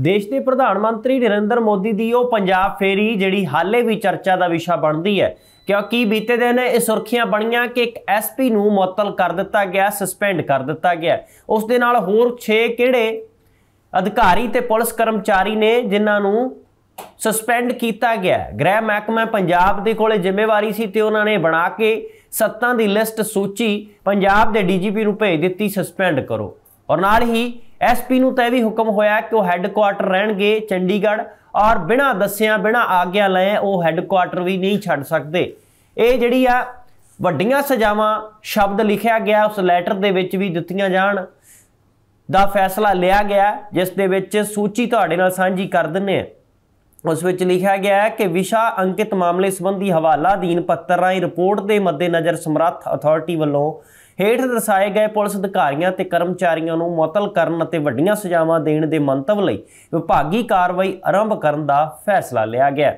ਦੇਸ਼ ਦੇ ਪ੍ਰਧਾਨ ਮੰਤਰੀ ਨਰਿੰਦਰ ਮੋਦੀ ਦੀ ਉਹ ਪੰਜਾਬ ਫੇਰੀ ਜਿਹੜੀ ਹਾਲੇ ਵੀ ਚਰਚਾ ਦਾ ਵਿਸ਼ਾ ਬਣਦੀ ਹੈ ਕਿਉਂਕਿ ਬੀਤੇ ਦਿਨ ਇਹ ਸੁਰਖੀਆਂ ਬਣੀਆਂ ਕਿ ਇੱਕ ਐਸਪੀ ਨੂੰ ਮੁਅੱਤਲ ਕਰ ਦਿੱਤਾ ਗਿਆ ਸਸਪੈਂਡ ਕਰ ਦਿੱਤਾ ਗਿਆ ਉਸ ਦੇ ਨਾਲ ਹੋਰ 6 ਕਿਹੜੇ ਅਧਿਕਾਰੀ ਤੇ ਪੁਲਿਸ ਕਰਮਚਾਰੀ ਨੇ ਜਿਨ੍ਹਾਂ ਨੂੰ ਸਸਪੈਂਡ ਕੀਤਾ ਗਿਆ ਗ੍ਰਹਿ ਮਹਿਕਮਾ ਪੰਜਾਬ ਦੇ ਕੋਲੇ ਜ਼ਿੰਮੇਵਾਰੀ ਸੀ ਤੇ ਉਹਨਾਂ ਨੇ ਬਣਾ ਕੇ ਸੱਤਾਂ ਦੀ ਲਿਸਟ ਸੂਚੀ ਪੰਜਾਬ ਦੇ ਡੀਜੀਪੀ ਨੂੰ ਭੇਜ ਦਿੱਤੀ ਸਸਪੈਂਡ ਕਰੋ ਔਰ ਨਾਲ ਹੀ ਐਸਪੀ ਨੂੰ ਤਾਂ ਇਹ ਵੀ ਹੁਕਮ ਹੋਇਆ ਕਿ ਉਹ ਹੈੱਡਕੁਆਟਰ ਰਹਿਣਗੇ ਚੰਡੀਗੜ੍ਹ ਔਰ ਬਿਨਾਂ ਦੱਸਿਆਂ ਬਿਨਾਂ ਆਗਿਆ ਲਏ ਉਹ ਹੈੱਡਕੁਆਟਰ ਵੀ ਨਹੀਂ ਛੱਡ ਸਕਦੇ ਇਹ ਜਿਹੜੀ ਆ ਵੱਡੀਆਂ ਸਜ਼ਾਵਾਂ ਸ਼ਬਦ ਲਿਖਿਆ ਗਿਆ ਉਸ ਲੈਟਰ ਦੇ ਵਿੱਚ ਵੀ ਦਿੱਤੀਆਂ ਜਾਣ ਦਾ ਫੈਸਲਾ ਲਿਆ ਗਿਆ ਜਿਸ ਦੇ ਵਿੱਚ ਸੂਚੀ ਤੁਹਾਡੇ ਨਾਲ ਸਾਂਝੀ ਕਰ ਦਿੰਨੇ ਆ ਉਸ ਵਿੱਚ ਲਿਖਿਆ ਗਿਆ ਹੈ ਕਿ ਵਿਸ਼ਾ ਅੰਕਿਤ ਮਾਮਲੇ ਸੰਬੰਧੀ ਹਵਾਲਾ ਅਧੀਨ ਪੱਤਰ ਰਾਹੀਂ ਰਿਪੋਰਟ ਦੇ ਮੱਦੇਨਜ਼ਰ ਸਮਰੱਥ ਅਥਾਰਟੀ ਵੱਲੋਂ ਹੇਠ ਦਰਸਾਏ ਗਏ ਪੁਲਿਸ ਅਧਿਕਾਰੀਆਂ ਤੇ ਕਰਮਚਾਰੀਆਂ ਨੂੰ ਮੁਅਤਲ ਕਰਨ ਅਤੇ ਵੱਡੀਆਂ ਸਜ਼ਾਵਾਂ ਦੇਣ ਦੇ ਮੰਤਵ ਲਈ ਵਿਭਾਗੀ ਕਾਰਵਾਈ ਆਰੰਭ ਕਰਨ ਦਾ ਫੈਸਲਾ ਲਿਆ ਗਿਆ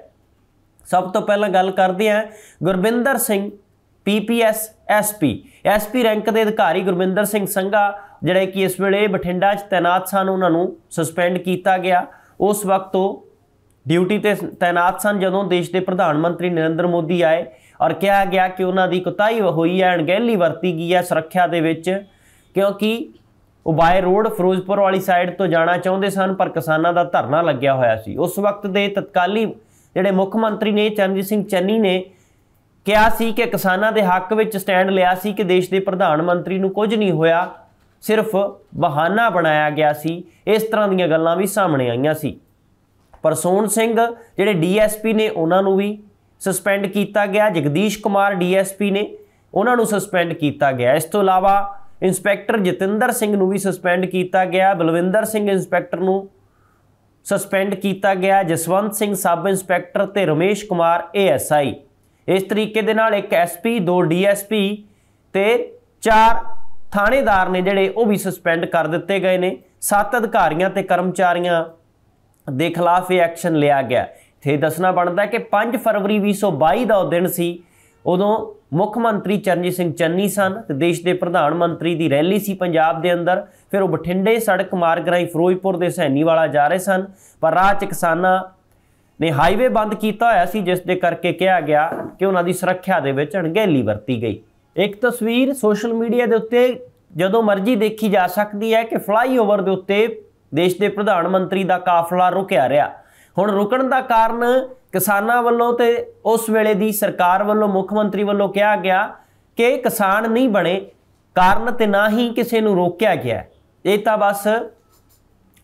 ਸਭ ਤੋਂ ਪਹਿਲਾਂ ਗੱਲ ਕਰਦੇ ਹਾਂ Gurvinder Singh PPS SP SP rank ਦੇ ਅਧਿਕਾਰੀ ਗੁਰਵਿੰਦਰ ਸਿੰਘ ਸੰਘਾ ਜਿਹੜੇ ਕਿ ਇਸ ਵੇਲੇ ਬਠਿੰਡਾ 'ਚ ਤਾਇਨਾਤ ਸਨ ਉਹਨਾਂ ਨੂੰ ਸਸਪੈਂਡ ਕੀਤਾ ਗਿਆ ਉਸ ਵਕਤ ਉਹ ਡਿਊਟੀ ਤੇ ਤਾਇਨਾਤ ਸਨ ਜਦੋਂ ਦੇਸ਼ ਦੇ ਪ੍ਰਧਾਨ ਮੰਤਰੀ ਨਰਿੰਦਰ ਮੋਦੀ ਆਏ ਔਰ ਕਿਹਾ ਗਿਆ ਕਿ ਉਹਨਾਂ ਦੀ ਕੁਤਾਈ ਹੋਈ ਹੈ ਅਣਗਹਿਲੀ ਵਰਤੀ ਗਈ ਹੈ ਸੁਰੱਖਿਆ ਦੇ ਵਿੱਚ ਕਿਉਂਕਿ ਉਹ ਬਾਏ ਰੋਡ ਫਿਰੋਜ਼ਪੁਰ ਵਾਲੀ ਸਾਈਡ ਤੋਂ ਜਾਣਾ ਚਾਹੁੰਦੇ ਸਨ ਪਰ ਕਿਸਾਨਾਂ ਦਾ ਧਰਨਾ ਲੱਗਿਆ ਹੋਇਆ ਸੀ ਉਸ ਵਕਤ ਦੇ ਤਤਕਾਲੀ ਜਿਹੜੇ ਮੁੱਖ ਮੰਤਰੀ ਨੇ ਚਰਨਜੀਤ ਸਿੰਘ ਚੰਨੀ ਨੇ ਕਿਹਾ ਸੀ ਕਿ ਕਿਸਾਨਾਂ ਦੇ ਹੱਕ ਵਿੱਚ ਸਟੈਂਡ ਲਿਆ ਸੀ ਕਿ ਦੇਸ਼ ਦੇ ਪ੍ਰਧਾਨ ਮੰਤਰੀ ਨੂੰ ਕੁਝ ਨਹੀਂ ਹੋਇਆ ਸਿਰਫ ਬਹਾਨਾ ਬਣਾਇਆ ਗਿਆ ਸੀ ਇਸ ਤਰ੍ਹਾਂ ਦੀਆਂ ਗੱਲਾਂ ਵੀ ਸਾਹਮਣੇ ਆਈਆਂ ਸੀ ਪਰ ਸੋਨ ਸਿੰਘ ਜਿਹੜੇ ਡੀਐਸਪੀ ਨੇ ਉਹਨਾਂ ਨੂੰ ਵੀ ਸਸਪੈਂਡ ਕੀਤਾ ਗਿਆ ਜਗਦੀਸ਼ ਕੁਮਾਰ ਡੀਐਸਪੀ ਨੇ ਉਹਨਾਂ ਨੂੰ ਸਸਪੈਂਡ ਕੀਤਾ ਗਿਆ ਇਸ ਤੋਂ ਇਲਾਵਾ ਇੰਸਪੈਕਟਰ ਜਤਿੰਦਰ ਸਿੰਘ ਨੂੰ ਵੀ ਸਸਪੈਂਡ ਕੀਤਾ ਗਿਆ ਬਲਵਿੰਦਰ ਸਿੰਘ ਇੰਸਪੈਕਟਰ ਨੂੰ ਸਸਪੈਂਡ ਕੀਤਾ ਗਿਆ ਜਸਵੰਤ ਸਿੰਘ ਸਬ ਇੰਸਪੈਕਟਰ ਤੇ ਰਮੇਸ਼ ਕੁਮਾਰ ਏਐਸਆਈ ਇਸ ਤਰੀਕੇ ਦੇ ਨਾਲ ਇੱਕ ਐਸਪੀ ਦੋ ਡੀਐਸਪੀ ਤੇ ਚਾਰ ਥਾਣੇਦਾਰ ਨੇ ਜਿਹੜੇ ਉਹ ਵੀ ਸਸਪੈਂਡ ਕਰ ਦਿੱਤੇ ਗਏ ਨੇ ਸੱਤ ਅਧਿਕਾਰੀਆਂ ਤੇ ਕਰਮਚਾਰੀਆਂ ਦੇ ਖਿਲਾਫ ਇਹ ਐਕਸ਼ਨ ਲਿਆ ਗਿਆ ਇੱਥੇ ਦੱਸਣਾ ਬਣਦਾ ਕਿ 5 ਫਰਵਰੀ 2022 ਦਾ ਉਹ ਦਿਨ ਸੀ ਉਦੋਂ ਮੁੱਖ ਮੰਤਰੀ ਚਰਨਜੀਤ ਸਿੰਘ ਚੰਨੀ ਸਨ ਤੇ ਦੇਸ਼ ਦੇ ਪ੍ਰਧਾਨ ਮੰਤਰੀ ਦੀ ਰੈਲੀ ਸੀ ਪੰਜਾਬ ਦੇ ਅੰਦਰ ਫਿਰ ਉਹ ਬਠਿੰਡੇ ਸੜਕ ਮਾਰਗ ਰਾਹੀਂ ਫਿਰੋਜ਼ਪੁਰ ਦੇ ਸੈਣੀ ਵਾਲਾ ਜਾ ਰਹੇ ਸਨ ਪਰ ਰਾਹ 'ਚ ਕਿਸਾਨਾਂ ਨੇ ਹਾਈਵੇ ਬੰਦ ਕੀਤਾ ਹੋਇਆ ਸੀ ਜਿਸ ਦੇ ਕਰਕੇ ਕਿਹਾ ਗਿਆ ਕਿ ਉਹਨਾਂ ਦੀ ਸੁਰੱਖਿਆ ਦੇ ਵਿੱਚ ਅਣਗਹਿਲੀ ਵਰਤੀ ਗਈ ਇੱਕ ਤਸਵੀਰ ਸੋਸ਼ਲ ਮੀਡੀਆ ਦੇ ਉੱਤੇ ਜਦੋਂ ਮਰਜ਼ੀ ਦੇਖੀ ਜਾ ਸਕਦੀ ਹੈ ਕਿ ਫਲਾਈਓਵਰ ਦੇ ਉੱਤੇ ਦੇਸ਼ ਦੇ ਪ੍ਰਧਾਨ ਮੰਤਰੀ ਦਾ ਕਾਫਲਾ ਰੁਕਿਆ ਰਿਹਾ ਹੁਣ ਰੁਕਣ ਦਾ ਕਾਰਨ ਕਿਸਾਨਾਂ ਵੱਲੋਂ ਤੇ ਉਸ ਵੇਲੇ ਦੀ ਸਰਕਾਰ ਵੱਲੋਂ ਮੁੱਖ ਮੰਤਰੀ ਵੱਲੋਂ ਕਿਹਾ ਗਿਆ ਕਿ ਕਿਸਾਨ ਨਹੀਂ ਬਣੇ ਕਾਰਨ ਤੇ ਨਾ ਹੀ ਕਿਸੇ ਨੂੰ ਰੋਕਿਆ ਗਿਆ ਇਹ ਤਾਂ ਬਸ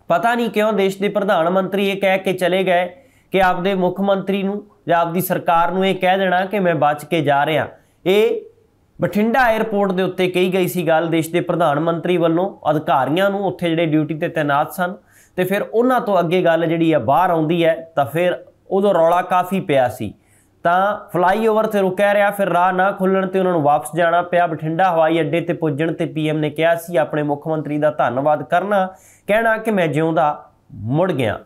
ਪਤਾ ਨਹੀਂ ਕਿਉਂ ਦੇਸ਼ ਦੇ ਪ੍ਰਧਾਨ ਮੰਤਰੀ ਇਹ ਕਹਿ ਕੇ ਚਲੇ ਗਏ ਕਿ ਆਪਦੇ ਮੁੱਖ ਮੰਤਰੀ ਨੂੰ ਜਾਂ ਆਪਦੀ ਸਰਕਾਰ ਨੂੰ ਇਹ ਕਹਿ ਦੇਣਾ ਕਿ ਮੈਂ ਬਚ ਕੇ ਜਾ ਰਿਹਾ ਇਹ ਬਠਿੰਡਾ 에ਅਰਪੋਰਟ ਦੇ ਉੱਤੇ ਕਹੀ ਗਈ ਸੀ ਗੱਲ ਦੇਸ਼ ਦੇ ਪ੍ਰਧਾਨ ਮੰਤਰੀ ਵੱਲੋਂ ਅਧਿਕਾਰੀਆਂ ਨੂੰ ਉੱਥੇ ਜਿਹੜੇ ਡਿਊਟੀ ਤੇ ਤਾਇਨਾਤ ਸਨ ਤੇ ਫਿਰ ਉਹਨਾਂ ਤੋਂ ਅੱਗੇ ਗੱਲ ਜਿਹੜੀ ਆ ਬਾਹਰ ਆਉਂਦੀ ਹੈ ਤਾਂ ਫਿਰ ਉਦੋਂ ਰੌਲਾ ਕਾਫੀ ਪਿਆ ਸੀ ਤਾਂ ਫਲਾਈਓਵਰ ਤੇ ਰੁਕਿਆ ਰਿਹਾ ਫਿਰ ਰਾਹ ਨਾ ਖੁੱਲਣ ਤੇ ਉਹਨਾਂ ਨੂੰ ਵਾਪਸ ਜਾਣਾ ਪਿਆ ਬਠਿੰਡਾ ਹਵਾਈ ਅੱਡੇ ਤੇ ਪੁੱਜਣ ਤੇ ਪੀਐਮ ਨੇ ਕਿਹਾ ਸੀ ਆਪਣੇ ਮੁੱਖ ਮੰਤਰੀ ਦਾ ਧੰਨਵਾਦ ਕਰਨਾ ਕਹਿਣਾ ਕਿ ਮੈਂ ਜਿਉਂਦਾ ਮੁੜ ਗਿਆ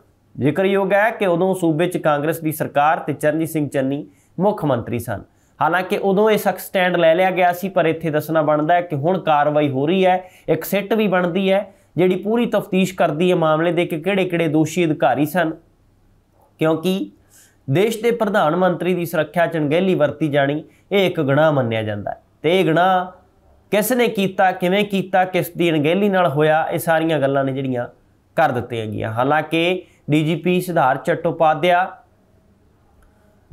ਜ਼ਿਕਰਯੋਗ ਹੈ ਕਿ ਉਦੋਂ ਸੂਬੇ 'ਚ ਕਾਂਗਰਸ ਦੀ ਸਰਕਾਰ ਤੇ ਚਰਨਜੀਤ ਸਿੰਘ ਚੰਨੀ ਮੁੱਖ ਮੰਤਰੀ ਸਨ ਹਾਲਾਂਕਿ ਉਦੋਂ ਇਹ ਸਖਤ ਸਟੈਂਡ ਲੈ ਲਿਆ ਗਿਆ ਸੀ ਪਰ ਇੱਥੇ ਦੱਸਣਾ ਬਣਦਾ ਹੈ ਕਿ ਹੁਣ ਕਾਰਵਾਈ ਹੋ ਰਹੀ ਹੈ ਇੱਕ ਸਿੱਟ ਵੀ ਬਣਦੀ ਹੈ ਜਿਹੜੀ ਪੂਰੀ ਤਫਤੀਸ਼ ਕਰਦੀ ਹੈ ਮਾਮਲੇ ਦੇ ਕਿ ਕਿਹੜੇ-ਕਿਹੜੇ ਦੋਸ਼ੀ ਅਧਿਕਾਰੀ ਸਨ ਕਿਉਂਕਿ ਦੇਸ਼ ਦੇ ਪ੍ਰਧਾਨ ਮੰਤਰੀ ਦੀ ਸੁਰੱਖਿਆ ਚੰਗੇਲੀ ਵਰਤੀ ਜਾਣੀ ਇਹ ਇੱਕ ਗੁਨਾਹ ਮੰਨਿਆ ਜਾਂਦਾ ਹੈ ਤੇ ਇਹ ਗੁਨਾਹ ਕਿਸ ਨੇ ਕੀਤਾ ਕਿਵੇਂ ਕੀਤਾ ਕਿਸ ਦੀ ਅਣਗਹਿਲੀ ਨਾਲ ਹੋਇਆ ਇਹ ਸਾਰੀਆਂ ਗੱਲਾਂ ਨੇ ਜਿਹੜੀਆਂ ਕਰ ਦਿੱਤੀਆਂ ਗਈਆਂ ਹਾਲਾਂਕਿ ਡੀਜੀਪੀ ਸਿਧਾਰ ਚਟੋਪਾਧਿਆ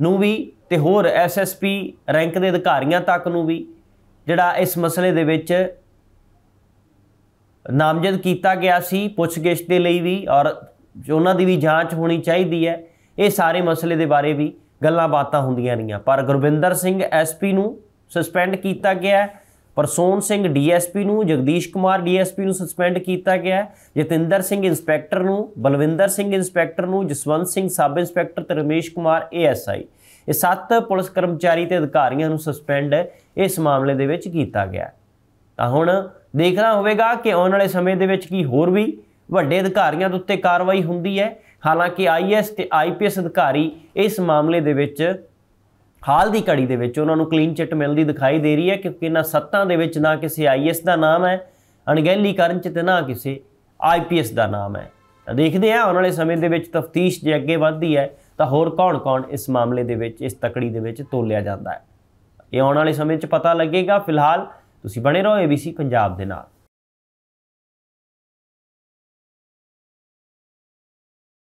ਨੂੰ ਵੀ ਤੇ ਹੋਰ ਐਸਐਸਪੀ ਰੈਂਕ ਦੇ ਅਧਿਕਾਰੀਆਂ ਤੱਕ ਨੂੰ ਵੀ ਜਿਹੜਾ ਇਸ ਮਸਲੇ ਦੇ ਵਿੱਚ ਨਾਮਜ਼ਦ ਕੀਤਾ ਗਿਆ ਸੀ ਪੁੱਛਗਿੱਛ ਦੇ ਲਈ ਵੀ ਔਰ ਉਹਨਾਂ ਦੀ ਵੀ ਜਾਂਚ ਹੋਣੀ ਚਾਹੀਦੀ ਹੈ ਇਹ ਸਾਰੇ ਮਸਲੇ ਦੇ ਬਾਰੇ ਵੀ ਗੱਲਾਂ ਬਾਤਾਂ ਹੁੰਦੀਆਂ ਰਹੀਆਂ ਪਰ ਗੁਰਵਿੰਦਰ ਸਿੰਘ ਐਸਪੀ ਨੂੰ ਸਸਪੈਂਡ ਕੀਤਾ ਗਿਆ ਪਰਸੋਨ ਸਿੰਘ ਡੀਐਸਪੀ ਨੂੰ ਜਗਦੀਸ਼ ਕੁਮਾਰ ਡੀਐਸਪੀ ਨੂੰ ਸਸਪੈਂਡ ਕੀਤਾ ਗਿਆ ਜਤਿੰਦਰ ਸਿੰਘ ਇਨਸਪੈਕਟਰ ਨੂੰ ਬਲਵਿੰਦਰ ਸਿੰਘ ਇਨਸਪੈਕਟਰ ਨੂੰ ਜਸਵੰਤ ਸਿੰਘ ਸਬ ਇਨਸਪੈਕਟਰ ਤੇ ਰਮੇਸ਼ ਕੁਮਾਰ ਏਐਸਆਈ ਇਹ ਸੱਤ ਪੁਲਿਸ ਕਰਮਚਾਰੀ ਤੇ ਅਧਿਕਾਰੀਆਂ ਨੂੰ ਸਸਪੈਂਡ ਇਸ ਮਾਮਲੇ ਦੇ ਵਿੱਚ ਕੀਤਾ ਗਿਆ ਤਾਂ ਹੁਣ ਦੇਖਣਾ ਹੋਵੇਗਾ ਕਿ ਆਉਣ ਵਾਲੇ ਸਮੇਂ ਦੇ ਵਿੱਚ ਕੀ ਹੋਰ ਵੀ ਵੱਡੇ ਅਧਿਕਾਰੀਆਂ ਦੇ ਉੱਤੇ ਕਾਰਵਾਈ ਹੁੰਦੀ ਹੈ ਹਾਲਾਂਕਿ ਆਈਐਸ ਤੇ ਆਈਪੀਐਸ ਅਧਿਕਾਰੀ ਇਸ ਮਾਮਲੇ ਦੇ ਵਿੱਚ ਹਾਲ ਦੀ ਘੜੀ ਦੇ ਵਿੱਚ ਉਹਨਾਂ ਨੂੰ ਕਲੀਨ ਚਿੱਟ ਮਿਲਦੀ ਦਿਖਾਈ ਦੇ ਰਹੀ ਹੈ ਕਿਉਂਕਿ ਇਹਨਾਂ ਸੱਤਾਂ ਦੇ ਵਿੱਚ ਨਾ ਕਿਸੇ ਆਈਐਸ ਦਾ ਨਾਮ ਹੈ ਅਣਗਹਿਲੀ ਕਰਨ ਚ ਤੇ ਨਾ ਕਿਸੇ ਆਈਪੀਐਸ ਦਾ ਨਾਮ ਹੈ ਤਾਂ ਦੇਖਦੇ ਹਾਂ ਆਉਣ ਵਾਲੇ ਸਮੇਂ ਦੇ ਵਿੱਚ ਤਫਤੀਸ਼ ਜੇ ਅੱਗੇ ਵੱਧਦੀ ਹੈ ਤਾਂ ਹੋਰ ਕੌਣ-ਕੌਣ ਇਸ ਮਾਮਲੇ ਦੇ ਵਿੱਚ ਇਸ ਤਕੜੀ ਦੇ ਵਿੱਚ ਤੋਲਿਆ ਜਾਂਦਾ ਹੈ ਇਹ ਆਉਣ ਵਾਲੇ ਸਮੇਂ 'ਚ ਪਤਾ ਲੱਗੇਗਾ ਫਿਲਹਾਲ ਤੁਸੀਂ ਬਣੇ ਰਹੋ ABC ਪੰਜਾਬ ਦੇ ਨਾਲ